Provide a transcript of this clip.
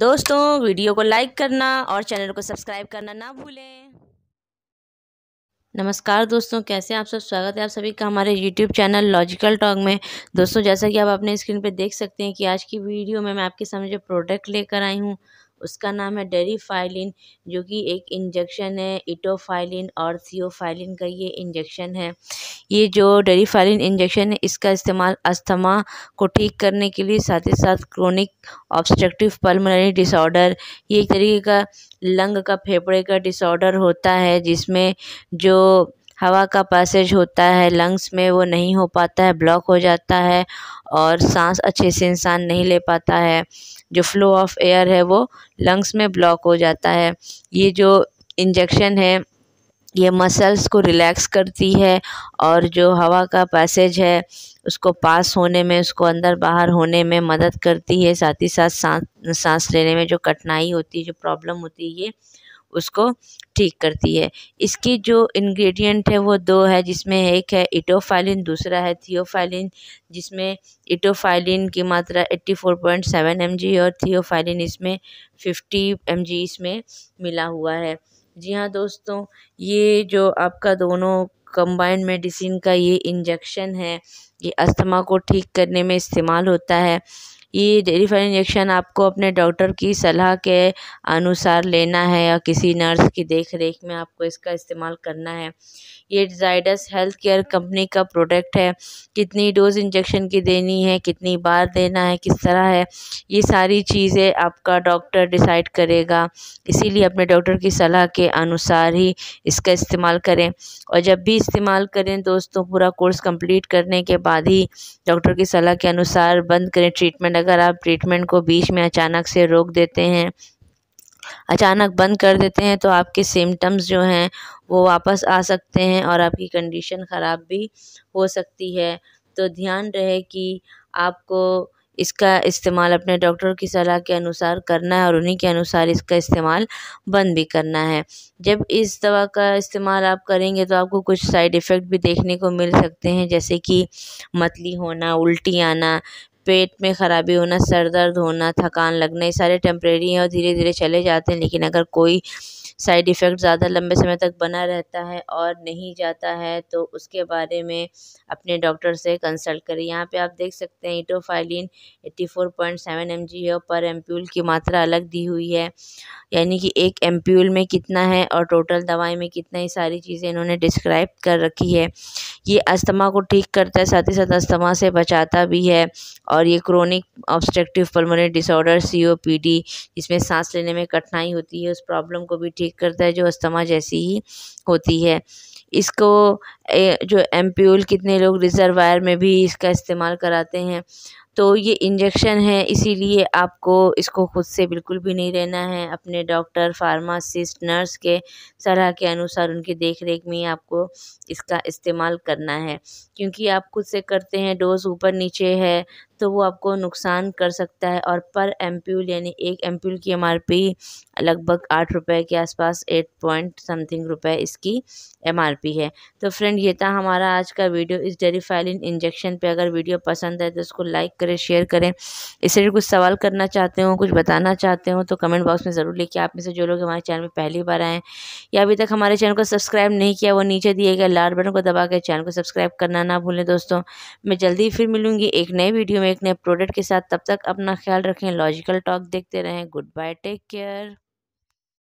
दोस्तों वीडियो को लाइक करना और चैनल को सब्सक्राइब करना ना भूलें नमस्कार दोस्तों कैसे आप सब स्वागत है आप सभी का हमारे YouTube चैनल लॉजिकल टॉक में दोस्तों जैसा कि आप अपने स्क्रीन पर देख सकते हैं कि आज की वीडियो में मैं आपके सामने जो प्रोडक्ट लेकर आई हूँ उसका नाम है डेरीफाइलिन जो कि एक इंजेक्शन है इटोफाइलिन और थियोफाइलिन का ये इंजेक्शन है ये जो डेरीफाइलिन इंजेक्शन है इसका इस्तेमाल अस्थमा को ठीक करने के लिए साथ ही साथ क्रोनिक ऑब्स्ट्रक्टिव पल्मोनरी डिसऑर्डर ये एक तरीके का लंग का फेफड़े का डिसऑर्डर होता है जिसमें जो हवा का पैसेज होता है लंग्स में वो नहीं हो पाता है ब्लॉक हो जाता है और सांस अच्छे से इंसान नहीं ले पाता है जो फ्लो ऑफ एयर है वो लंग्स में ब्लॉक हो जाता है ये जो इंजेक्शन है ये मसल्स को रिलैक्स करती है और जो हवा का पैसेज है उसको पास होने में उसको अंदर बाहर होने में मदद करती है साथ ही साथ सांस सांस लेने में जो कठिनाई होती है जो प्रॉब्लम होती है उसको ठीक करती है इसकी जो इंग्रेडिएंट है वो दो है जिसमें एक है इटोफाइलिन दूसरा है थियोफाइलिन जिसमें इटोफाइलिन की मात्रा 84.7 फोर और थियोफाइलिन इसमें 50 एम इसमें मिला हुआ है जी हाँ दोस्तों ये जो आपका दोनों कंबाइंड मेडिसिन का ये इंजेक्शन है ये अस्थमा को ठीक करने में इस्तेमाल होता है ये टेलीफोन इंजेक्शन आपको अपने डॉक्टर की सलाह के अनुसार लेना है या किसी नर्स की देख रेख में आपको इसका इस्तेमाल करना है ये जाइडस हेल्थ केयर कंपनी का प्रोडक्ट है कितनी डोज इंजेक्शन की देनी है कितनी बार देना है किस तरह है ये सारी चीज़ें आपका डॉक्टर डिसाइड करेगा इसीलिए अपने डॉक्टर की सलाह के अनुसार ही इसका इस्तेमाल करें और जब भी इस्तेमाल करें दोस्तों पूरा कोर्स कंप्लीट करने के बाद ही डॉक्टर की सलाह के अनुसार बंद करें ट्रीटमेंट अगर आप ट्रीटमेंट को बीच में अचानक से रोक देते हैं अचानक बंद कर देते हैं तो आपके सिम्टम्स जो हैं वो वापस आ सकते हैं और आपकी कंडीशन ख़राब भी हो सकती है तो ध्यान रहे कि आपको इसका इस्तेमाल अपने डॉक्टर की सलाह के अनुसार करना है और उन्हीं के अनुसार इसका इस्तेमाल बंद भी करना है जब इस दवा का इस्तेमाल आप करेंगे तो आपको कुछ साइड इफ़ेक्ट भी देखने को मिल सकते हैं जैसे कि मतली होना उल्टी आना पेट में ख़राबी होना सर दर्द होना थकान लगना ये सारे टेम्परेरी हैं और धीरे धीरे चले जाते हैं लेकिन अगर कोई साइड इफ़ेक्ट ज़्यादा लंबे समय तक बना रहता है और नहीं जाता है तो उसके बारे में अपने डॉक्टर से कंसल्ट करें यहाँ पे आप देख सकते हैं इटोफाइलिन 84.7 एमजी है और पर एम्प्यूल की मात्रा अलग दी हुई है यानी कि एक एम्प्यूल में कितना है और टोटल दवाई में कितना ही सारी चीज़ें इन्होंने डिस्क्राइब कर रखी है ये अस्थमा को ठीक करता है साथ ही साथ अस्थमा से बचाता भी है और ये chronic obstructive pulmonary disorder C O P D जिसमें सांस लेने में कठिनाई होती है उस प्रॉब्लम को भी ठीक ठीक करता है जो अस्थमा जैसी ही होती है इसको जो एम्प्यूल कितने लोग रिज़र्वायर में भी इसका इस्तेमाल कराते हैं तो ये इंजेक्शन है इसीलिए आपको इसको ख़ुद से बिल्कुल भी नहीं रहना है अपने डॉक्टर फार्मासिस्ट नर्स के सलाह के अनुसार उनकी देख रेख में आपको इसका इस्तेमाल करना है क्योंकि आप खुद से करते हैं डोज़ ऊपर नीचे है तो वो आपको नुकसान कर सकता है और पर एम्प्यूल यानी एक एम्प्यूल की एम लगभग आठ रुपये के आसपास एट पॉइंट समथिंग रुपये इसकी एम है तो फ्रेंड ये था हमारा आज का वीडियो इस डेरीफाइलिन इंजेक्शन पे अगर वीडियो पसंद है तो उसको लाइक करें करें शेयर करें इससे कुछ सवाल करना चाहते हो कुछ बताना चाहते हो तो कमेंट बॉक्स में ज़रूर लिखिए आप में से जो लोग हमारे चैनल में पहली बार आएँ या अभी तक हमारे चैनल को सब्सक्राइब नहीं किया वो नीचे दिए गए लाल बटन को दबा के चैनल को सब्सक्राइब करना ना भूलें दोस्तों मैं जल्दी फिर मिलूँगी एक नए वीडियो में एक नए प्रोडक्ट के साथ तब तक अपना ख्याल रखें लॉजिकल टॉक देखते रहें गुड बाय टेक केयर